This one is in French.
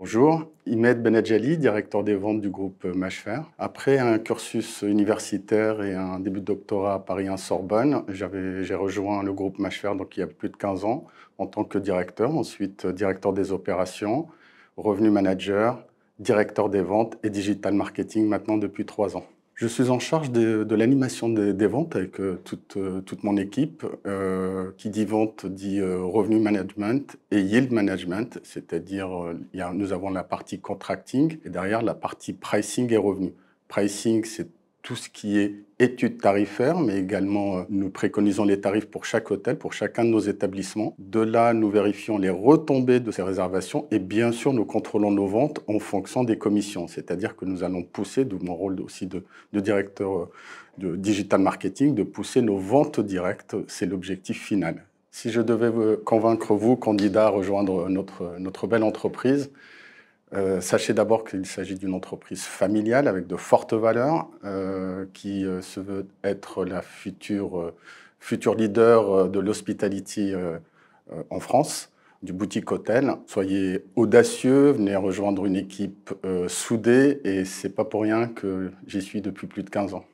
Bonjour, Imed Benadjali, directeur des ventes du groupe Machfer. Après un cursus universitaire et un début de doctorat à Paris en Sorbonne, j'ai rejoint le groupe Machfer donc il y a plus de 15 ans en tant que directeur, ensuite directeur des opérations, revenu manager, directeur des ventes et digital marketing maintenant depuis trois ans. Je suis en charge de, l'animation des, ventes avec euh, toute, euh, toute mon équipe. Euh, qui dit vente dit revenu management et yield management, c'est-à-dire nous avons la partie contracting et derrière la partie pricing et revenu. Pricing, c'est tout ce qui est études tarifaires, mais également euh, nous préconisons les tarifs pour chaque hôtel, pour chacun de nos établissements. De là, nous vérifions les retombées de ces réservations et bien sûr, nous contrôlons nos ventes en fonction des commissions. C'est-à-dire que nous allons pousser, d'où mon rôle aussi de, directeur euh, de digital marketing, de pousser nos ventes directes. C'est l'objectif final. Si je devais euh, convaincre vous, candidats, à rejoindre notre belle entreprise, euh, sachez d'abord qu'il s'agit d'une entreprise familiale avec de fortes valeurs euh, qui euh, se veut être la future, future leader de l'hospitality en France, du boutique hôtel. Soyez audacieux, venez rejoindre une équipe soudée et c'est pas pour rien que j'y suis depuis plus de 15 ans.